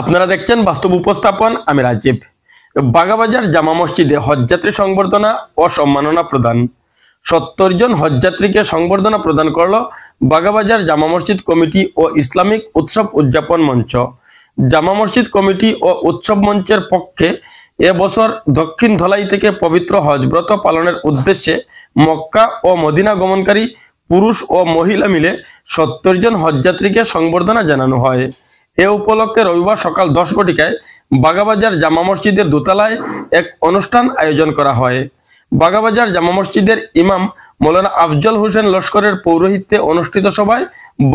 আপনারা দেখছেন বাস্তব উপস্থাপন আমি রাজীব বাগাবাজার জামা মসজিদে হজযাত্রী সংবর্ধনা ও সম্মাননা প্রদান সত্তর জন হজযাত্রীকে সংবর্ধনা প্রদান করল বাগাবাজার জামা মসজিদ কমিটি ও ইসলামিক উৎসব উদযাপন মঞ্চ জামা মসজিদ কমিটি ও উৎসব মঞ্চের পক্ষে এবছর দক্ষিণ ধলাই থেকে পবিত্র হজব্রত পালনের উদ্দেশ্যে মক্কা ও মদিনা গমনকারী পুরুষ ও মহিলা মিলে সত্তর জন হজযাত্রীকে সংবর্ধনা জানানো হয় এ উপলক্ষে রবিবার সকাল দশ ঘটিকায় বাগাবাজার জামা মসজিদের দোতলায় এক অনুষ্ঠান আয়োজন করা হয় বাগাবাজার জামা মসজিদের ইমাম মৌলানা আফজল হোসেন লস্করের পৌরোহিত্যে অনুষ্ঠিত সভায়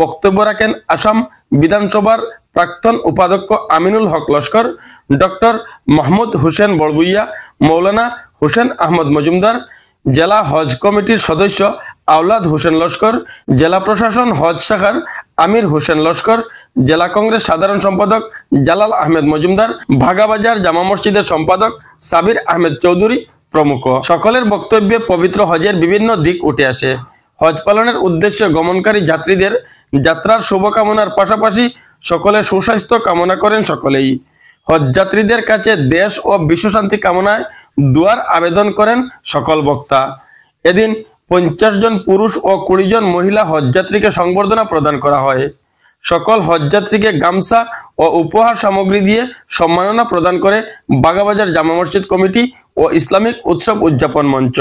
বক্তব্য রাখেন আসাম বিধানসভার প্রাক্তন উপাধ্যক্ষ আমিনুল হক লস্কর ডক্টর মাহমুদ হোসেন বড়বুইয়া মৌলানা হোসেন আহমদ মজুমদার জেলা হজ কমিটির সদস্য আওলাদ হোসেন লস্কর জেলা প্রশাসন হজ শাখার আমির হোসেন লস্কর জেলা কংগ্রেস সাধারণ সম্পাদক জালাল আহমেদ মজুমদার ভাগাবাজার জামা মসজিদের সম্পাদক সাবির আহমেদ চৌধুরী প্রমুখ সকলের বক্তব্যে পবিত্র হজের বিভিন্ন দিক উঠে আসে হজ পালনের উদ্দেশ্যে গমনকারী যাত্রীদের যাত্রার শুভকামনার পাশাপাশি সকলে সুস্বাস্থ্য কামনা করেন সকলেই হজযাত্রীদের কাছে দেশ ও বিশ্বশান্তি কামনায় দুয়ার আবেদন করেন সকল বক্তা এদিন পঞ্চাশ জন পুরুষ ও কুড়ি জন মহিলা হজযাত্রীকে সংবর্ধনা প্রদান করা হয় সকল হজযাত্রীকে গামছা ও উপহার সামগ্রী দিয়ে সম্মাননা প্রদান করে বাগাবাজার জামা মসজিদ কমিটি ও ইসলামিক উৎসব উদযাপন মঞ্চ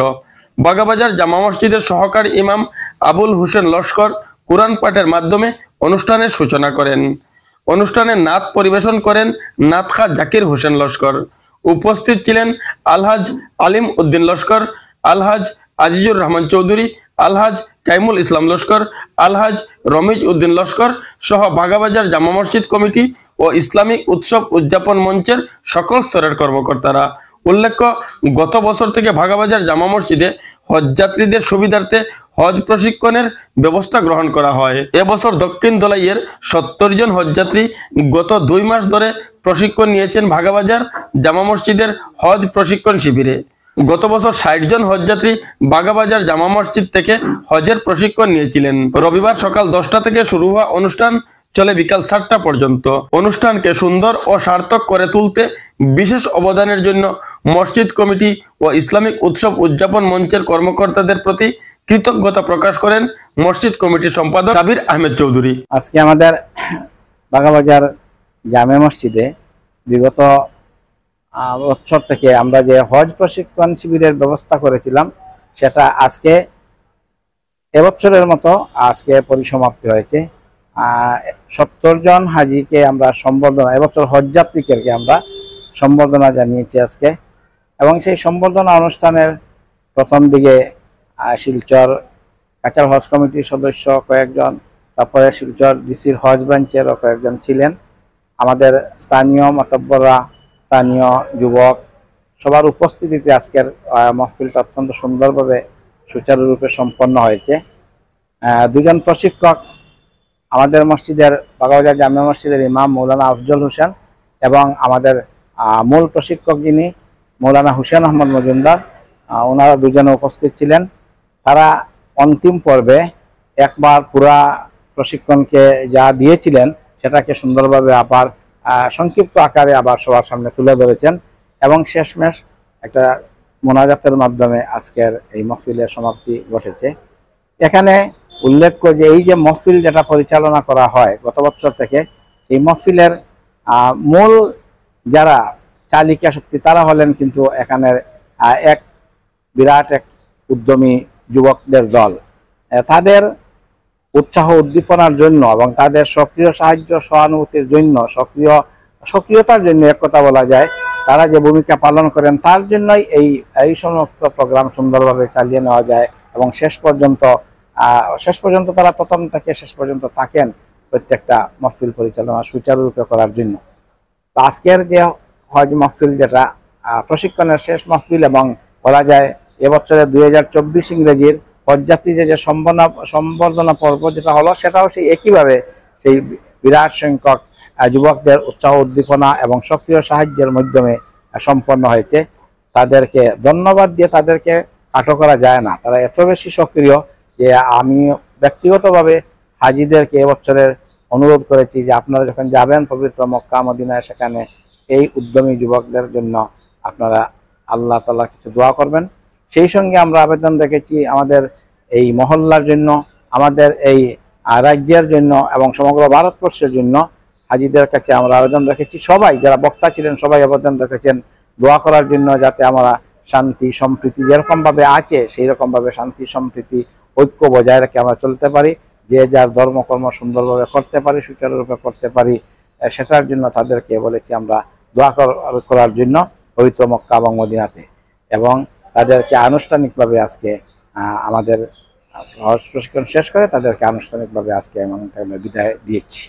বাগাবাজার জামা মসজিদের সহকারী ইমাম আবুল হোসেন লস্কর কোরআন পাঠের মাধ্যমে অনুষ্ঠানের সূচনা করেন অনুষ্ঠানে নাত পরিবেশন করেন নাতখা জাকির হোসেন লস্কর উপস্থিত ছিলেন আলহাজ আলিম উদ্দিন লস্কর আলহাজ আজিজুর রহমান চৌধুরী আলহাজ কাইমুল ইসলাম লস্কর আলহাজ রমিজ উদ্দিন লস্কর সহ বাগাবাজার জামা মসজিদ কমিটি ও ইসলামিক উৎসব উদযাপন মঞ্চের সকল স্তরের কর্মকর্তারা উল্লেখ্য গত বছর থেকে ভাগাবাজার জামা মসজিদে হজযাত্রীদের সুবিধার্থে হজ প্রশিক্ষণের ব্যবস্থা গ্রহণ করা হয় এবছর দক্ষিণ দোলাইয়ের সত্তর জন হজযাত্রী গত দুই মাস ধরে প্রশিক্ষণ নিয়েছেন ভাগাবাজার জামা মসজিদের হজ প্রশিক্ষণ শিবিরে গত বছর ষাট জন হজযাত্রী বাগাবাজার জামা মসজিদ থেকে হজের প্রশিক্ষণ নিয়েছিলেন রবিবার সকাল দশটা থেকে শুরু হওয়া অনুষ্ঠান চলে বিকাল সাতটা পর্যন্ত অনুষ্ঠানকে সুন্দর ও সার্থক করে তুলতে বিশেষ অবদানের জন্য মসজিদ কমিটি ও ইসলামিক উৎসব উদযাপন মঞ্চের কর্মকর্তাদের প্রতি কৃতজ্ঞতা প্রকাশ করেন মসজিদ কমিটির সম্পাদক সাবির আহমেদ চৌধুরী আজকে আমাদের বাগাবাজার জামে মসজিদে বিগত বছর থেকে আমরা যে হজ প্রশিক্ষণ শিবিরের ব্যবস্থা করেছিলাম সেটা আজকে এবছরের মতো আজকে পরিসমাপ্তি হয়েছে সত্তর জন হাজিকে আমরা সম্বর্ধনা এবছর হজযাত্রীকে আমরা সম্বর্ধনা জানিয়েছি আজকে এবং সেই সম্বর্ধনা অনুষ্ঠানের প্রথম দিকে শিলচর কাচার হজ কমিটির সদস্য কয়েকজন তারপরে শিলচর ডিসির হজ ব্রাঞ্চেরও কয়েকজন ছিলেন আমাদের স্থানীয় মাতব্বররা স্থানীয় যুবক সবার উপস্থিতিতে আজকের মহফিলটা অত্যন্ত সুন্দরভাবে সুচারুরূপে সম্পন্ন হয়েছে দুজন প্রশিক্ষক আমাদের মসজিদের বাগাবাজার জামে মসজিদের ইমাম মৌলানা আফজল হোসেন এবং আমাদের মূল প্রশিক্ষক যিনি মৌলানা হুসেন আহমদ মজুমদার ওনারা দুজনে উপস্থিত ছিলেন তারা অন্তিম পর্বে একবার পুরা প্রশিক্ষণকে যা দিয়েছিলেন সেটাকে সুন্দরভাবে আবার সংক্ষিপ্ত আকারে আবার সবার সামনে তুলে ধরেছেন এবং শেষমেশ একটা মোনাজাতের মাধ্যমে আজকের এই মহফিলের সমাপ্তি ঘটেছে এখানে উল্লেখ্য যে এই যে মহফিল যেটা পরিচালনা করা হয় গত বছর থেকে এই মহফিলের মূল যারা চালিকা শক্তি তারা হলেন কিন্তু এখানের এক বিরাট এক উদ্যমী যুবকদের দল তাদের উৎসাহ উদ্দীপনার জন্য এবং তাদের সক্রিয় সাহায্য সহানুভূতির জন্য সক্রিয় সক্রিয়তার জন্য এক কথা বলা যায় তারা যে ভূমিকা পালন করেন তার জন্যই এই এই সমস্ত প্রোগ্রাম সুন্দরভাবে চালিয়ে নেওয়া যায় এবং শেষ পর্যন্ত শেষ পর্যন্ত তারা প্রথম থেকে শেষ পর্যন্ত থাকেন প্রত্যেকটা মহফিল পরিচালনা সুচারুরূপে করার জন্য আজকের যে হজ মহফিল যেটা প্রশিক্ষণের শেষ মহফিল এবং বলা যায় এবছরে দুই হাজার চব্বিশ ইংরেজির হজযাত্রী যে সম্বনা সম্বর্ধনা পর্ব যেটা হলো সেটাও সেই একইভাবে সেই বিরাট সংখ্যক যুবকদের উৎসাহ উদ্দীপনা এবং সক্রিয় সাহায্যের মাধ্যমে সম্পন্ন হয়েছে তাদেরকে ধন্যবাদ দিয়ে তাদেরকে আটক করা যায় না তারা এত বেশি সক্রিয় যে আমি ব্যক্তিগতভাবে হাজিদেরকে এবছরের অনুরোধ করেছি যে আপনারা যখন যাবেন পবিত্র মক্কা মদিনায় সেখানে এই উদ্যমী যুবকদের জন্য আপনারা আল্লাহ তাল্লাহ কিছু দোয়া করবেন সেই সঙ্গে আমরা আবেদন রেখেছি আমাদের এই মহল্লার জন্য আমাদের এই রাজ্যের জন্য এবং সমগ্র ভারতবর্ষের জন্য হাজিদের কাছে আমরা আবেদন রেখেছি সবাই যারা বক্তা ছিলেন সবাই আবেদন রেখেছেন দোয়া করার জন্য যাতে আমরা শান্তি সম্প্রীতি যেরকমভাবে আছে সেই রকমভাবে শান্তি সম্প্রীতি ঐক্য বজায় রেখে আমরা চলতে পারি যে যার ধর্মকর্ম সুন্দরভাবে করতে পারি সুচারুরূপে করতে পারি সেটার জন্য তাদেরকে বলেছি আমরা দোয়া করার জন্য পবিত্র মক্কা এবং মদিনাতে এবং তাদেরকে আনুষ্ঠানিকভাবে আজকে আমাদের প্রশিক্ষণ শেষ করে তাদেরকে আনুষ্ঠানিকভাবে আজকে আমরা বিদায় দিয়েছি